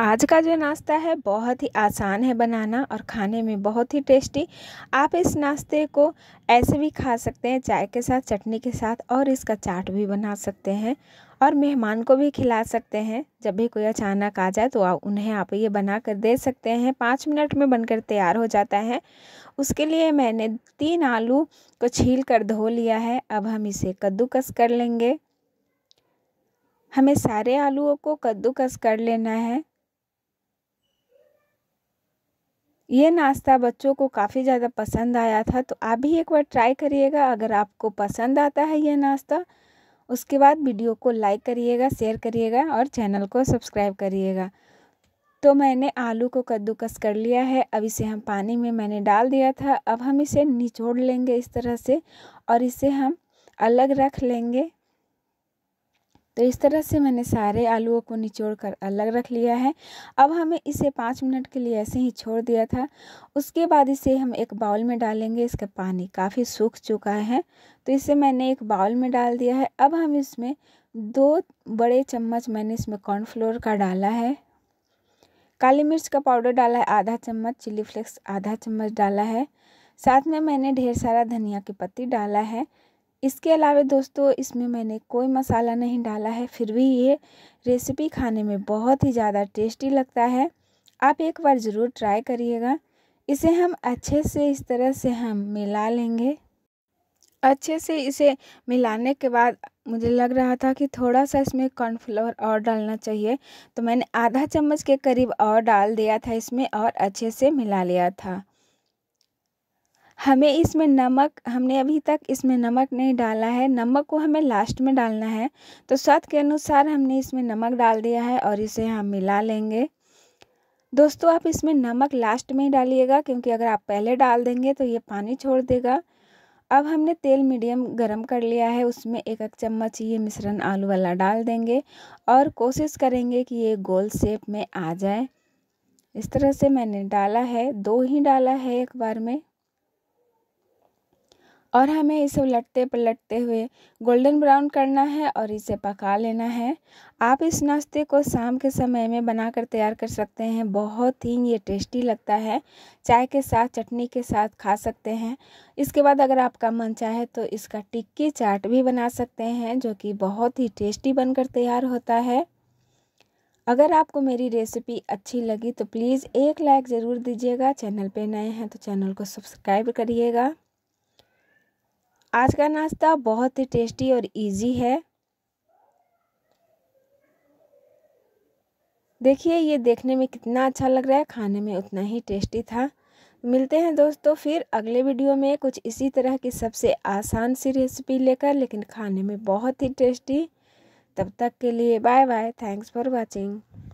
आज का जो नाश्ता है बहुत ही आसान है बनाना और खाने में बहुत ही टेस्टी आप इस नाश्ते को ऐसे भी खा सकते हैं चाय के साथ चटनी के साथ और इसका चाट भी बना सकते हैं और मेहमान को भी खिला सकते हैं जब भी कोई अचानक आ जाए तो आप उन्हें आप ये बना कर दे सकते हैं पाँच मिनट में बनकर तैयार हो जाता है उसके लिए मैंने तीन आलू को छील कर धो लिया है अब हम इसे कद्दूकस कर लेंगे हमें सारे आलूओं को कद्दूकस कर लेना है ये नाश्ता बच्चों को काफ़ी ज़्यादा पसंद आया था तो आप भी एक बार ट्राई करिएगा अगर आपको पसंद आता है ये नाश्ता उसके बाद वीडियो को लाइक करिएगा शेयर करिएगा और चैनल को सब्सक्राइब करिएगा तो मैंने आलू को कद्दूकस कर लिया है अब इसे हम पानी में मैंने डाल दिया था अब हम इसे निचोड़ लेंगे इस तरह से और इसे हम अलग रख लेंगे तो इस तरह से मैंने सारे आलूओं को निचोड़ कर अलग रख लिया है अब हमें इसे पाँच मिनट के लिए ऐसे ही छोड़ दिया था उसके बाद इसे हम एक बाउल में डालेंगे इसका पानी काफ़ी सूख चुका है तो इसे मैंने एक बाउल में डाल दिया है अब हम इसमें दो बड़े चम्मच मैंने इसमें कॉर्नफ्लोर का डाला है काली मिर्च का पाउडर डाला है आधा चम्मच चिली फ्लेक्स आधा चम्मच डाला है साथ में मैंने ढेर सारा धनिया की पत्ती डाला है इसके अलावा दोस्तों इसमें मैंने कोई मसाला नहीं डाला है फिर भी ये रेसिपी खाने में बहुत ही ज़्यादा टेस्टी लगता है आप एक बार ज़रूर ट्राई करिएगा इसे हम अच्छे से इस तरह से हम मिला लेंगे अच्छे से इसे मिलाने के बाद मुझे लग रहा था कि थोड़ा सा इसमें कॉर्नफ्लोर और डालना चाहिए तो मैंने आधा चम्मच के करीब और डाल दिया था इसमें और अच्छे से मिला लिया था हमें इसमें नमक हमने अभी तक इसमें नमक नहीं डाला है नमक को हमें लास्ट में डालना है तो स्वाद के अनुसार हमने इसमें नमक डाल दिया है और इसे हम मिला लेंगे दोस्तों आप इसमें नमक लास्ट में ही डालिएगा क्योंकि अगर आप पहले डाल देंगे तो ये पानी छोड़ देगा अब हमने तेल मीडियम गरम कर लिया है उसमें एक एक चम्मच ये मिश्रण आलू वाला डाल देंगे और कोशिश करेंगे कि ये गोल शेप में आ जाए इस तरह से मैंने डाला है दो ही डाला है एक बार में और हमें इसे उलटते पलटते हुए गोल्डन ब्राउन करना है और इसे पका लेना है आप इस नाश्ते को शाम के समय में बनाकर तैयार कर सकते हैं बहुत ही ये टेस्टी लगता है चाय के साथ चटनी के साथ खा सकते हैं इसके बाद अगर आपका मन चाहे तो इसका टिक्की चाट भी बना सकते हैं जो कि बहुत ही टेस्टी बनकर तैयार होता है अगर आपको मेरी रेसिपी अच्छी लगी तो प्लीज़ एक लाइक ज़रूर दीजिएगा चैनल पे नए हैं तो चैनल को सब्सक्राइब करिएगा आज का नाश्ता बहुत ही टेस्टी और इजी है देखिए ये देखने में कितना अच्छा लग रहा है खाने में उतना ही टेस्टी था मिलते हैं दोस्तों फिर अगले वीडियो में कुछ इसी तरह की सबसे आसान सी रेसिपी लेकर लेकिन खाने में बहुत ही टेस्टी तब तक के लिए bye bye thanks for watching